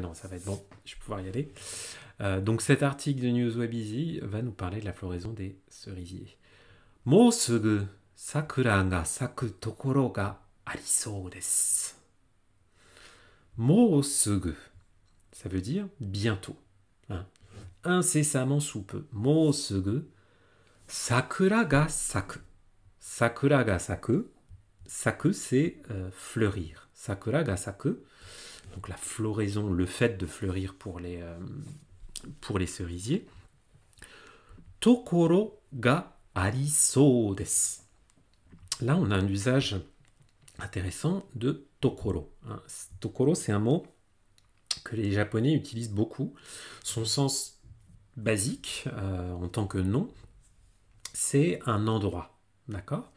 non, ça va être bon, je vais pouvoir y aller. Euh, donc cet article de Web Easy va nous parler de la floraison des cerisiers. Mosugu sakura ga saku tokoro ga arisou desu. Mosugu, ça veut dire bientôt. Hein. Incessamment sous peu. Mosugu sakura ga saku. Sakura ga saku. Saku, c'est euh, fleurir. Sakura ga saku, donc la floraison, le fait de fleurir pour les, euh, pour les cerisiers. Tokoro ga ariso desu. Là, on a un usage intéressant de tokoro. Hein. Tokoro, c'est un mot que les Japonais utilisent beaucoup. Son sens basique, euh, en tant que nom, c'est un endroit. D'accord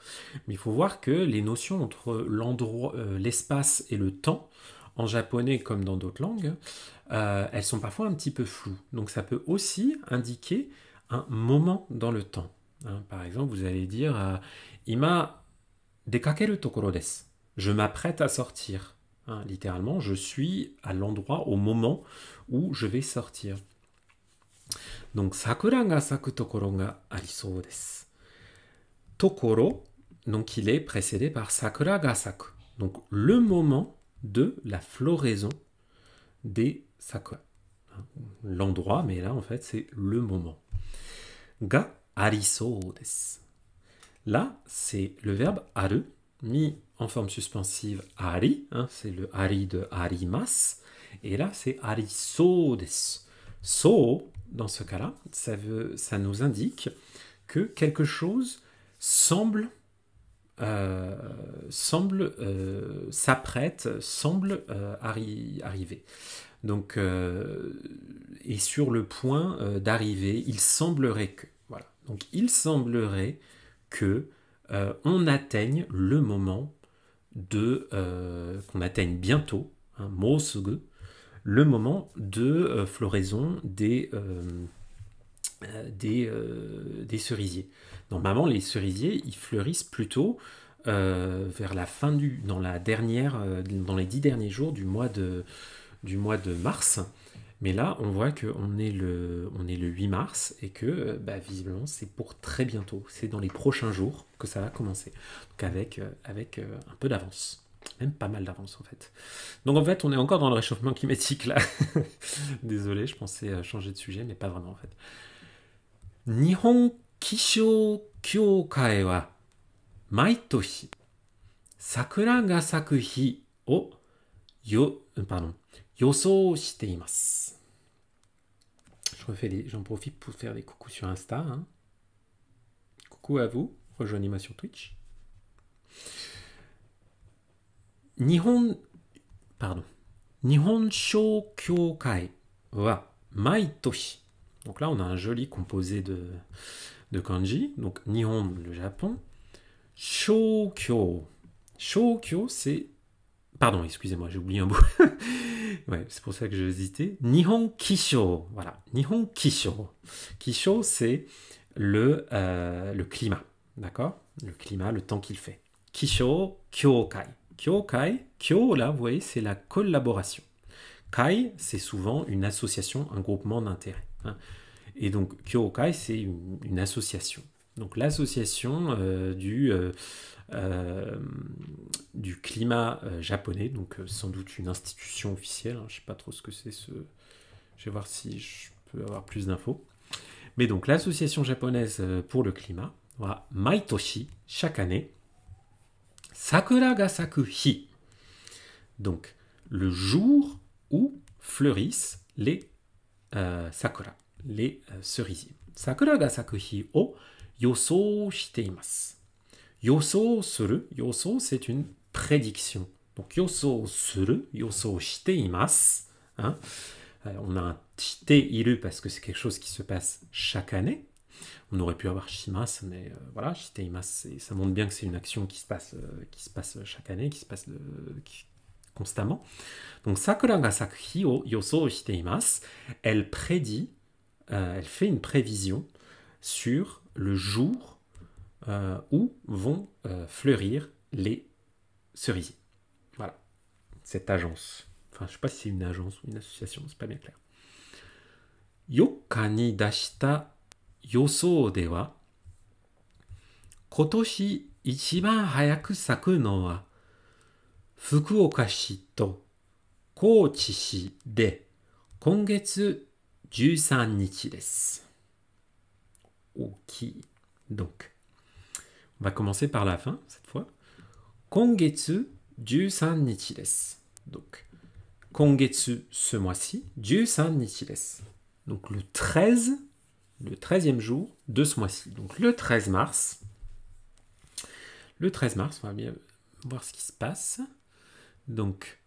Mais il faut voir que les notions entre l'endroit, euh, l'espace et le temps en japonais comme dans d'autres langues, euh, elles sont parfois un petit peu floues. Donc ça peut aussi indiquer un moment dans le temps. Hein, par exemple, vous allez dire "Ima euh, Ima dekakeru tokoro desu. Je m'apprête à sortir. Hein, littéralement, je suis à l'endroit, au moment où je vais sortir. Donc, sakura ga saku tokoro ga desu. Tokoro, donc il est précédé par sakura ga saku. Donc, le moment de la floraison des sakura. L'endroit, mais là en fait c'est le moment. Ga ariso des. Là, c'est le verbe aru mis en forme suspensive ari, hein, c'est le ari de arimas, et là c'est ariso des So, dans ce cas-là, ça, veut, ça nous indique que quelque chose semble euh, semble euh, s'apprête, semble euh, arriver. Donc et sur le point d'arriver. Il semblerait que voilà. Donc il semblerait que on atteigne le moment de qu'on atteigne bientôt, un hein, le moment de floraison des euh, euh, des, cerisiers. Normalement, les cerisiers, ils fleurissent plutôt euh, vers la fin du, dans la dernière, dans les dix derniers jours du mois de, du mois de mars. Mais là, on voit qu'on est, le, on est le 8 mars et que bah, visiblement, c'est pour très bientôt. C'est dans les prochains jours que ça va commencer. Donc avec, avec un peu d'avance. Même pas mal d'avance en fait. Donc en fait, on est encore dans le réchauffement climatique là. Désolé, je pensais changer de sujet, mais pas vraiment en fait. 日本気象協会は毎年桜が咲く日をよあの予想しています。J'en profite pour faire des coucou sur Insta. Hein. Coucou à vous, rejoignez-moi sur Twitch. 日本、pardon、日本小協会は毎年 Donc là, on a un joli composé de, kanji. Donc Nihon, le Japon. Shokyo. Shokyo, c'est... Pardon, excusez-moi, j'ai oublié un mot. ouais, c'est pour ça que j'ai hésité. Nihon Kisho. Voilà, Nihon Kisho. Kisho, c'est le, euh, le climat. D'accord Le climat, le temps qu'il fait. Kisho, Kyokai. Kyokai, Kyo, là, vous voyez, c'est la collaboration. Kai, c'est souvent une association, un groupement d'intérêts. Hein. Et donc, Kyokai, c'est une, association. Donc, l'association euh, du, euh, euh, du climat japonais, donc sans doute une institution officielle. Hein. je ne sais pas trop ce que c'est ce. Je vais voir si je peux avoir plus d'infos. Mais donc, l'association japonaise pour le climat, voilà, Maitoshi, chaque année, Sakura ga hi Donc, le jour où fleurissent les euh, sakura, les euh, cerisiers. Sakura ga sakuhi o yosou shiteimasu. Yosou suru, yosou c'est une prédiction. Donc yosou suru, yosou shiteimasu. Hein. Euh, on a un shite iru parce que c'est quelque chose qui se passe chaque année. On aurait pu avoir shimas, mais voilà, shiteimasu, ça montre bien que c'est une action qui se passe, qui se passe chaque année, qui se passe, de, constamment. Donc Sakura ga Elle prédit, euh, elle fait une prévision sur le jour euh, où vont euh, fleurir les cerisiers. Voilà, cette agence. Enfin, je ne sais pas si c'est une agence ou une association, n'est pas bien clair. Yoka ni dashita yosou de kotoshi ichiban hayaku saku no wa to 福岡市と高知市で今月13 Ok. Donc, on va commencer par la fin cette fois. Kongetsu Jusan Nichides. Donc, Kongetsu ce mois-ci, Jusan Donc le 13, le 13e jour de ce mois-ci. Donc le 13 mars. Le 13 mars, on va bien voir ce qui se passe. Donc,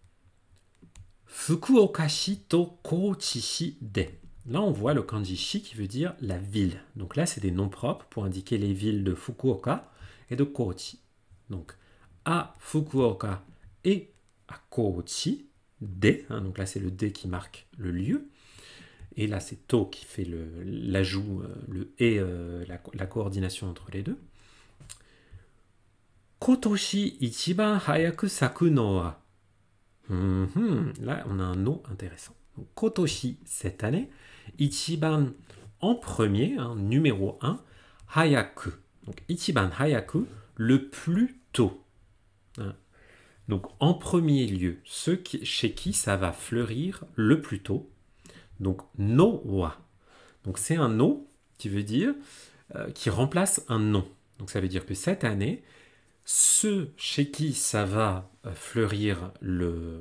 Fukuokashi to shi de. Là, on voit le kanji shi qui veut dire la ville. Donc là, c'est des noms propres pour indiquer les villes de Fukuoka et de Kochi. Donc, à Fukuoka et à Kochi, DE. Hein, donc là c'est le DE qui marque le lieu, et là c'est To qui fait l'ajout, euh, le, et euh, la, coordination entre les deux. Kotoshi ichiban hayaku sakunoa. Mhm. Là, on a un nom intéressant. Kotoshi, cette année, Ichiban en premier, hein, numéro 1, Hayaku. Donc Ichiban Hayaku, le plus tôt. Hein. Donc en premier lieu, ceux chez qui ça va fleurir le plus tôt. Donc no wa. Donc c'est un no qui veut dire euh, qui remplace un nom. Donc ça veut dire que cette année, ceux chez qui ça va euh, fleurir le,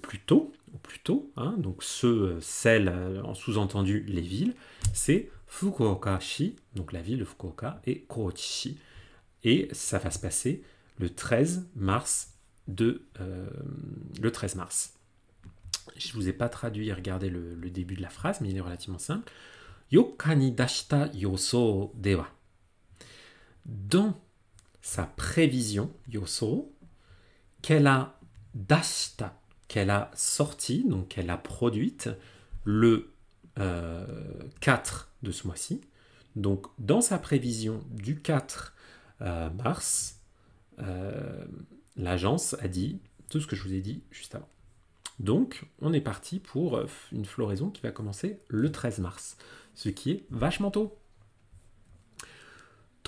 plus tôt, ou plus hein, donc ceux, euh, celles, euh, en sous-entendu les villes, c'est Fukuoka-shi, donc la ville de Fukuoka, et kochi Et ça va se passer le 13 mars de le mars. Je ne vous ai pas traduit, regardez le, le, début de la phrase, mais il est relativement simple. Yokani dashita yoso dewa sa prévision, yoso, qu'elle a dasta qu'elle a sorti, donc qu'elle a produite le 4 euh, de ce mois-ci. Donc dans sa prévision du 4 euh, mars, euh, l'agence a dit tout ce que je vous ai dit juste avant. Donc on est parti pour une floraison qui va commencer le 13 mars, ce qui est vachement tôt.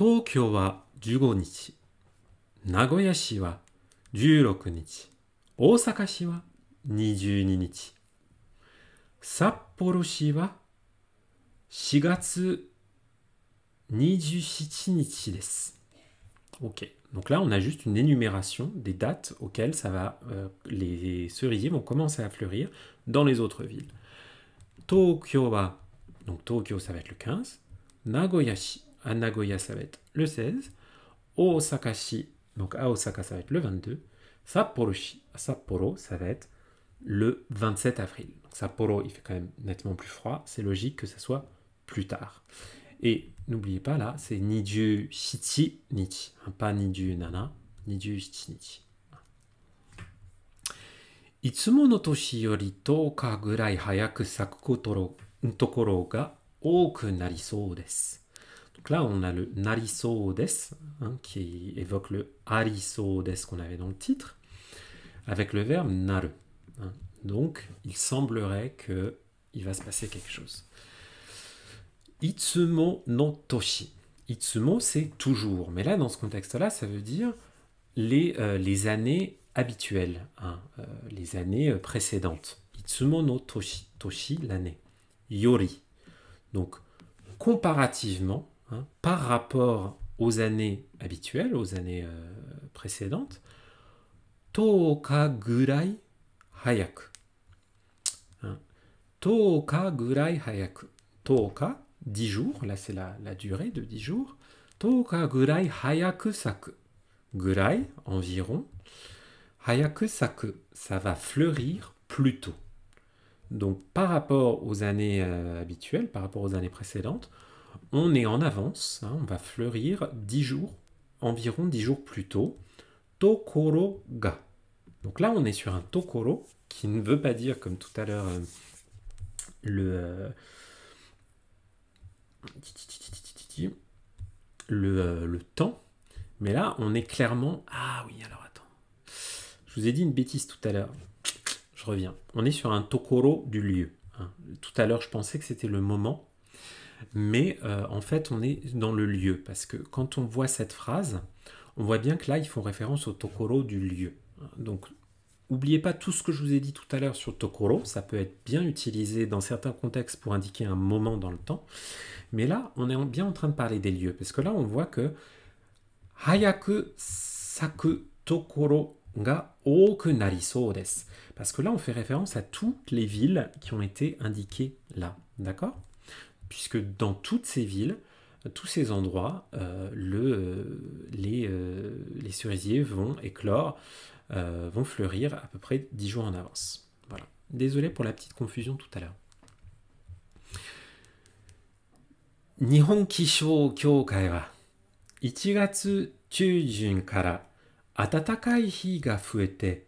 東京は15日名古屋市は16日大阪市は22日札幌市は4月27 Ok, Donc là, on a juste une énumération des dates auxquelles ça va, euh, les cerisiers vont commencer à fleurir dans les autres villes. Tokyo va, donc Tokyo, ça va être le 15. Nagoyashi à Nagoya, ça va être le 16. Osakashi, donc à Osaka, ça va être le 22. à Sapporo, ça va être le 27 avril. Sapporo, il fait quand même nettement plus froid. C'est logique que ça soit plus tard. Et n'oubliez pas, là, c'est Niju Shichi Nichi. Hein, pas Niju Nana, Niju Shichi Nichi. gurai saku donc là, on a le Nariso des, hein, qui évoque le Hariso des qu'on avait dans le titre, avec le verbe naru. Hein. Donc, il semblerait que il va se passer quelque chose. Itsumo no toshi. Itsumo, c'est toujours. Mais là, dans ce contexte-là, ça veut dire les, euh, les années habituelles, hein, euh, les années euh, précédentes. Itsumo no toshi. Toshi, l'année. Yori. Donc, comparativement, Hein. par rapport aux années habituelles, aux années euh, précédentes, toka gurai hein. hayaku. toka gurai hayaku. Toka, 10 jours, là c'est la, durée de 10 jours. Toka gurai hayaku saku. Gurai, environ. Hayaku saku, ça va fleurir plus tôt. Donc par rapport aux années euh, habituelles, par rapport aux années précédentes, on est en avance, hein, on va fleurir 10 jours, environ 10 jours plus tôt. Tokoro ga. Donc là, on est sur un tokoro qui ne veut pas dire, comme tout à l'heure, euh, le, euh, euh, le, temps. Mais là, on est clairement. Ah oui, alors attends. Je vous ai dit une bêtise tout à l'heure. Je reviens. On est sur un tokoro du lieu. Hein. Tout à l'heure, je pensais que c'était le moment mais euh, en fait on est dans le lieu, parce que quand on voit cette phrase, on voit bien que là ils font référence au tokoro du lieu. Donc N'oubliez pas tout ce que je vous ai dit tout à l'heure sur Tokoro, ça peut être bien utilisé dans certains contextes pour indiquer un moment dans le temps. Mais là, on est bien en train de parler des lieux, parce que là, on voit que Hayaku saku tokoro ga Parce que là, on fait référence à toutes les villes qui ont été indiquées là, d'accord puisque dans toutes ces villes, tous ces endroits, euh, le, euh, les, euh, les, cerisiers vont éclore, vont fleurir à peu près dix jours en avance. Voilà. Désolé pour la petite confusion tout à l'heure. Nihon Kisho Kyokai wa 1月中旬から暖かい日が増えて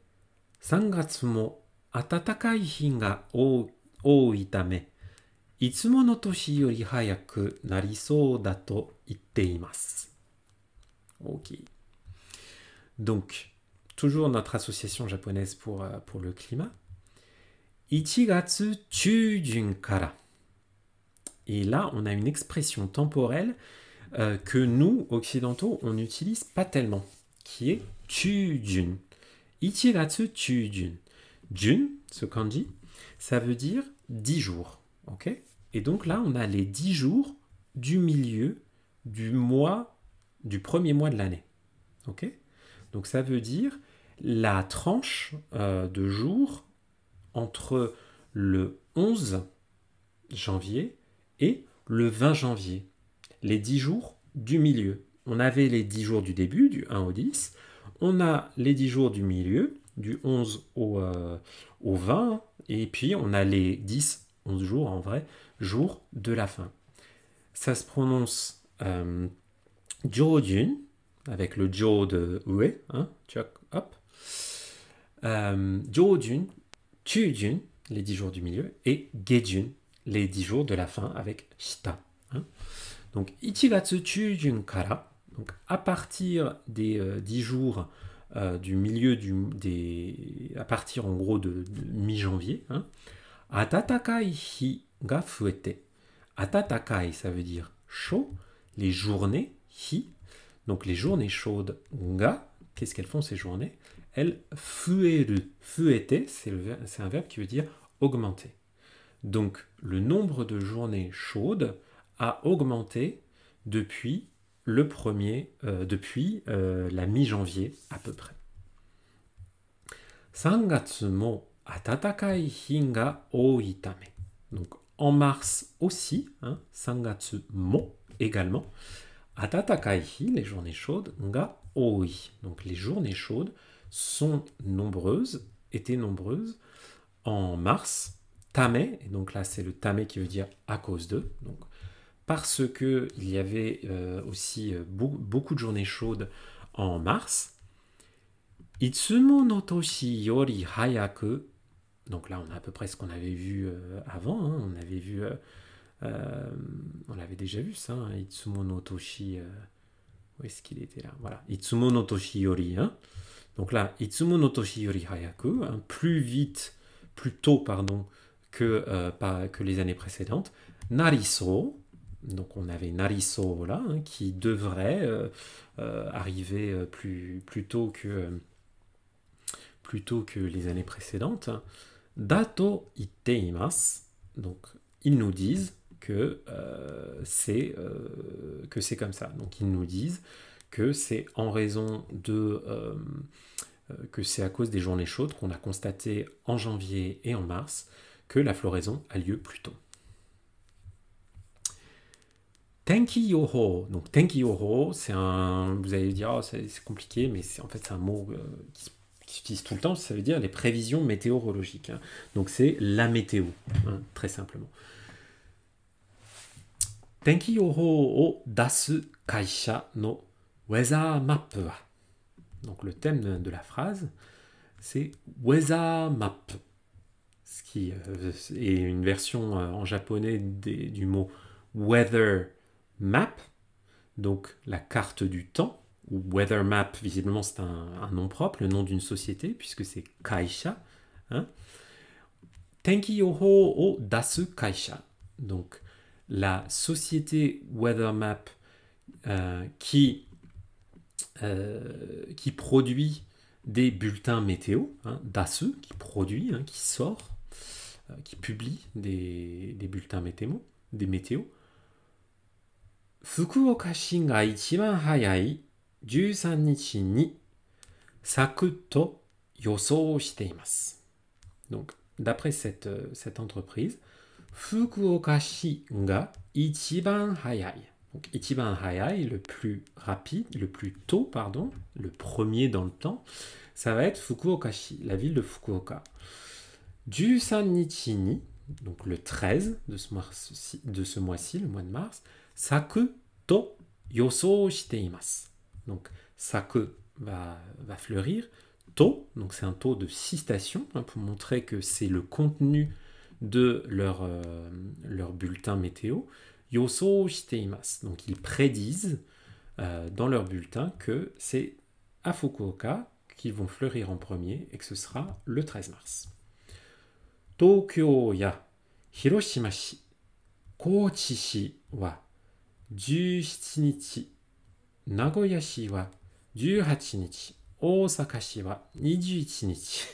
3月も暖かい日が多いため OK. Donc, toujours notre association japonaise pour, euh, pour le climat. CHUJUN KARA. Et là, on a une expression temporelle euh, que nous, occidentaux, on n'utilise pas tellement, qui est chujun. ichigatsu CHUJUN. Jun, ce kanji, ça veut dire 10 jours. Et donc là, on a les 10 jours du milieu du mois, du premier mois de l'année. ok donc ça veut dire la tranche euh, de jours entre le 11 janvier et le 20 janvier. Les 10 jours du milieu. On avait les 10 jours du début, du 1 au 10. On a les 10 jours du milieu, du 11 au, euh, au 20. Et puis on a les 10 11 jours en vrai, jour de la fin. Ça se prononce euh, Jojun, avec le Jo de Ue, hein, Euh, les 10 jours du milieu, et Gejun, les 10 jours de la fin avec Shita. Hein. Donc, Ichigatsu Tujun Kara, donc à partir des 10 euh, jours euh, du milieu du, des. à partir en gros de, de mi-janvier, hein, Atatakai hi ga fuete. Atatakai, ça veut dire chaud. Les journées hi. Donc les journées chaudes ga. Qu'est-ce qu'elles font ces journées Elles fueru. Fuete, c'est un verbe qui veut dire augmenter. Donc le nombre de journées chaudes a augmenté depuis le premier, euh, depuis euh, la mi-janvier à peu près. 3月も donc en mars aussi, hein, sangatsu mo également. ATATAKAI hi, les journées chaudes, ga oi. Donc les journées chaudes sont nombreuses, étaient nombreuses en mars. Tame, et donc là c'est le tame qui veut dire à cause de. Donc parce que il y avait euh, aussi euh, beaucoup de journées chaudes en mars. Itsumo no toshi yori hayaku donc là, on a à peu près ce qu'on avait vu euh, avant. Hein. On avait vu, euh, euh, on l'avait déjà vu ça, hein. Itsumonotoshi où est-ce qu'il était là Voilà, Itsumo Yori. Hein. Donc là, Itsumo no Toshi Yori hein, plus vite, plus tôt, pardon, que, pas, que les années précédentes. Nariso, donc on avait Nariso là, qui devrait arriver plus, plus tôt que plutôt que les années précédentes. Dato iteimas. Donc, ils nous disent que euh, c'est euh, que c'est comme ça. Donc, ils nous disent que c'est en raison de euh, que c'est à cause des journées chaudes qu'on a constaté en janvier et en mars que la floraison a lieu plus tôt. Tenki Donc tenki yoho, c'est un. Vous allez dire, oh, c'est compliqué, mais en fait c'est un mot qui se tout le temps, ça veut dire les prévisions météorologiques. Hein. Donc c'est la météo, hein, très simplement. Tenki o dasu kaisha no weather map Donc le thème de la phrase, c'est weza map, ce qui euh, est une version euh, en japonais du mot weather map, donc la carte du temps Weather Map, visiblement, c'est un, nom propre, le nom d'une société, puisque c'est Kaisha. Hein? Tenki Yoho o Dasu Kaisha. Donc, la société Weather Map euh, qui, euh, qui produit des bulletins météo, hein, Dasu, qui produit, hein, qui sort, euh, qui publie des, bulletins météo, des météos. Fukuoka Shin ga hayai 13 Donc, d'après cette, cette entreprise, Fukuokashi ga ichiban hayai. Donc, le plus rapide, le plus tôt, pardon, le premier dans le temps, ça va être Fukuokashi, la ville de Fukuoka. Du donc le 13 de ce mois-ci, le mois de mars, saku to yoso shiteimasu. Donc ça va, fleurir. TO, donc c'est un taux de citation stations, hein, pour montrer que c'est le contenu de leur, euh, bulletin météo. Yoso shiteimasu. Donc ils prédisent euh, dans leur bulletin que c'est à Fukuoka qu'ils vont fleurir en premier et que ce sera le 13 mars. Tokyo ya Hiroshima shi Kochi wa 17 nagoya 名古屋市は18 18-nichi. 日大阪市は21日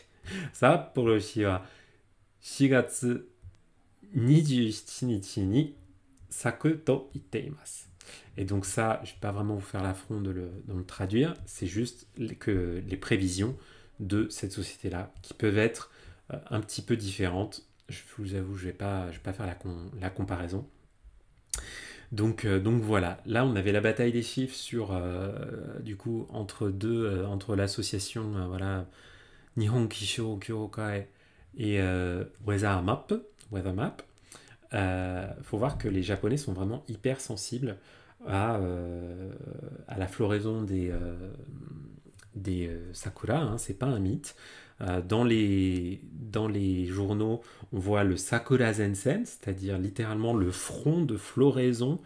札幌市は4月27 Et donc ça, je ne vais pas vraiment vous faire l'affront de, le, traduire, c'est juste que les prévisions de cette société-là, qui peuvent être euh, un petit peu différentes, je vous avoue, je ne vais, vais, pas faire la, la comparaison. Euh, donc, voilà, là on avait la bataille des chiffres sur, euh, du coup, entre deux, euh, entre l'association voilà, Nihon Kisho Kyokai et Weather Map. Weather Map. faut voir que les Japonais sont vraiment hyper sensibles à, la floraison des, des sakura, hein, c'est pas un mythe. Euh, dans, les, journaux, on voit le Sakura Zensen, c'est-à-dire littéralement le front de floraison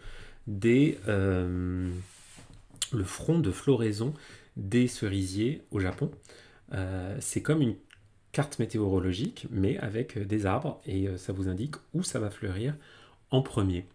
des, euh, le front de floraison des cerisiers au Japon. Euh, c'est comme une carte météorologique, mais avec des arbres, et ça vous indique où ça va fleurir en premier.